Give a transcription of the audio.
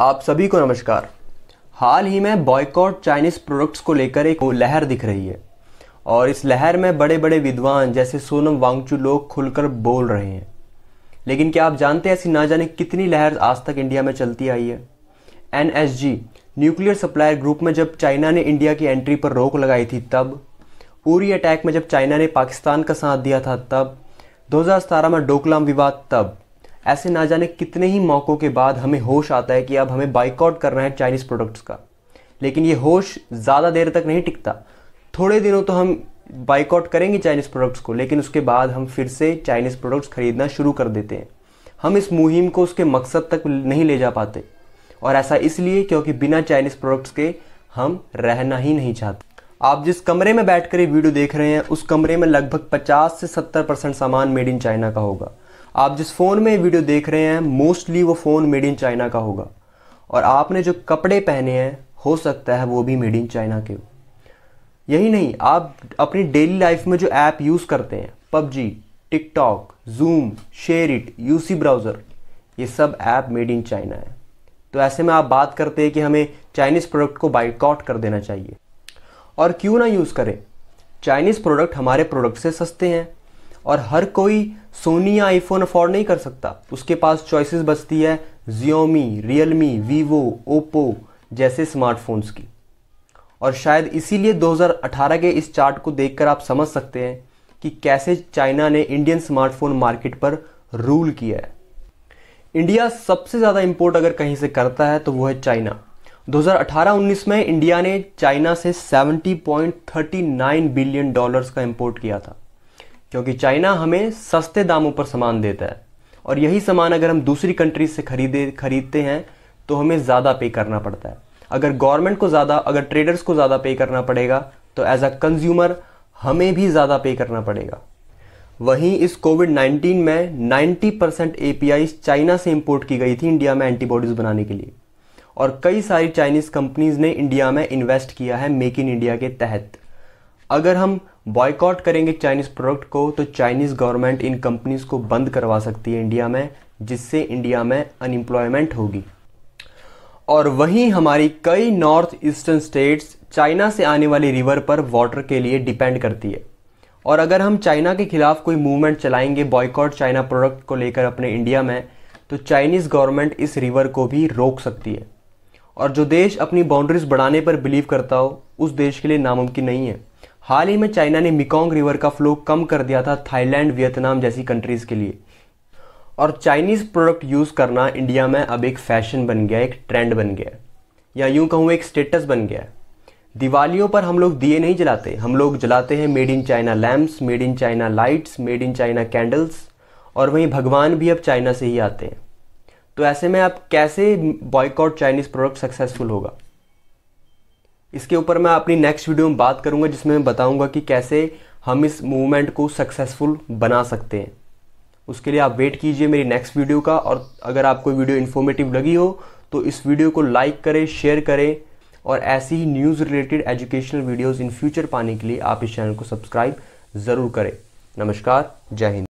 आप सभी को नमस्कार हाल ही में बॉयकॉट चाइनीज़ प्रोडक्ट्स को लेकर एक लहर दिख रही है और इस लहर में बड़े बड़े विद्वान जैसे सोनम वांगचू लोग खुलकर बोल रहे हैं लेकिन क्या आप जानते हैं ऐसी ना जाने कितनी लहर आज तक इंडिया में चलती आई है एन न्यूक्लियर सप्लायर ग्रुप में जब चाइना ने इंडिया की एंट्री पर रोक लगाई थी तब उरी अटैक में जब चाइना ने पाकिस्तान का साथ दिया था तब 2017 में डोकलाम विवाद तब ऐसे ना जाने कितने ही मौक़ों के बाद हमें होश आता है कि अब हमें बाइकआउट करना है चाइनीज़ प्रोडक्ट्स का लेकिन ये होश ज़्यादा देर तक नहीं टिकता थोड़े दिनों तो हम बाइकआउट करेंगे चाइनीज़ प्रोडक्ट्स को लेकिन उसके बाद हम फिर से चाइनीज़ प्रोडक्ट्स खरीदना शुरू कर देते हैं हम इस मुहिम को उसके मकसद तक नहीं ले जा पाते और ऐसा इसलिए क्योंकि बिना चाइनीज़ प्रोडक्ट्स के हम रहना ही नहीं चाहते आप जिस कमरे में बैठकर ये वीडियो देख रहे हैं उस कमरे में लगभग 50 से 70 परसेंट सामान मेड इन चाइना का होगा आप जिस फ़ोन में वीडियो देख रहे हैं मोस्टली वो फ़ोन मेड इन चाइना का होगा और आपने जो कपड़े पहने हैं हो सकता है वो भी मेड इन चाइना के हो यही नहीं आप अपनी डेली लाइफ में जो ऐप यूज़ करते हैं PUBG TikTok Zoom share it UC browser ये सब ऐप मेड इन चाइना है तो ऐसे में आप बात करते हैं कि हमें चाइनीज़ प्रोडक्ट को बाइकआउट कर देना चाहिए और क्यों ना यूज़ करें चाइनीज़ प्रोडक्ट हमारे प्रोडक्ट से सस्ते हैं और हर कोई सोनी या आईफोन अफोर्ड नहीं कर सकता उसके पास चॉइसेस बचती है जियोमी रियलमी वीवो ओप्पो जैसे स्मार्टफोन्स की और शायद इसीलिए 2018 के इस चार्ट को देखकर आप समझ सकते हैं कि कैसे चाइना ने इंडियन स्मार्टफोन मार्केट पर रूल किया है इंडिया सबसे ज़्यादा इम्पोर्ट अगर कहीं से करता है तो वो है चाइना 2018-19 में इंडिया ने चाइना से 70.39 बिलियन डॉलर्स का इम्पोर्ट किया था क्योंकि चाइना हमें सस्ते दामों पर सामान देता है और यही सामान अगर हम दूसरी कंट्रीज से खरीदे खरीदते हैं तो हमें ज़्यादा पे करना पड़ता है अगर गवर्नमेंट को ज़्यादा अगर ट्रेडर्स को ज़्यादा पे करना पड़ेगा तो एज अ कंज्यूमर हमें भी ज़्यादा पे करना पड़ेगा वहीं इस कोविड 19 में 90 परसेंट ए चाइना से इम्पोर्ट की गई थी इंडिया में एंटीबॉडीज़ बनाने के लिए और कई सारी चाइनीज़ कंपनीज़ ने इंडिया में इन्वेस्ट किया है मेक इन इंडिया के तहत अगर हम बॉयकॉट करेंगे चाइनीज़ प्रोडक्ट को तो चाइनीज़ गवर्नमेंट इन कंपनीज़ को बंद करवा सकती है इंडिया में जिससे इंडिया में अनएम्प्लॉयमेंट होगी और वहीं हमारी कई नॉर्थ ईस्टर्न स्टेट्स चाइना से आने वाली रिवर पर वाटर के लिए डिपेंड करती है और अगर हम चाइना के खिलाफ कोई मूवमेंट चलाएंगे बॉयकॉट चाइना प्रोडक्ट को लेकर अपने इंडिया में तो चाइनीज़ गवर्नमेंट इस रिवर को भी रोक सकती है और जो देश अपनी बाउंड्रीज बढ़ाने पर बिलीव करता हो उस देश के लिए नामुमकिन नहीं है हाल ही में चाइना ने मिकोंग रिवर का फ्लो कम कर दिया था थाईलैंड वियतनाम जैसी कंट्रीज़ के लिए और चाइनीज़ प्रोडक्ट यूज़ करना इंडिया में अब एक फैशन बन गया एक ट्रेंड बन गया या यूँ कहूँ एक स्टेटस बन गया दिवालियों पर हम लोग दिए नहीं जलाते हम लोग जलाते हैं made in China lamps made in China lights made in China candles और वहीं भगवान भी अब चाइना से ही आते हैं तो ऐसे में आप कैसे बॉयकॉट चाइनीज़ प्रोडक्ट सक्सेसफुल होगा इसके ऊपर मैं अपनी नेक्स्ट वीडियो में बात करूँगा जिसमें मैं बताऊँगा कि कैसे हम इस मूवमेंट को सक्सेसफुल बना सकते हैं उसके लिए आप वेट कीजिए मेरी नेक्स्ट वीडियो का और अगर आपको वीडियो इन्फॉर्मेटिव लगी हो तो इस वीडियो को लाइक करें शेयर करें और ऐसी ही news related educational videos in future पाने के लिए आप इस चैनल को सब्सक्राइब ज़रूर करें नमस्कार जय हिंद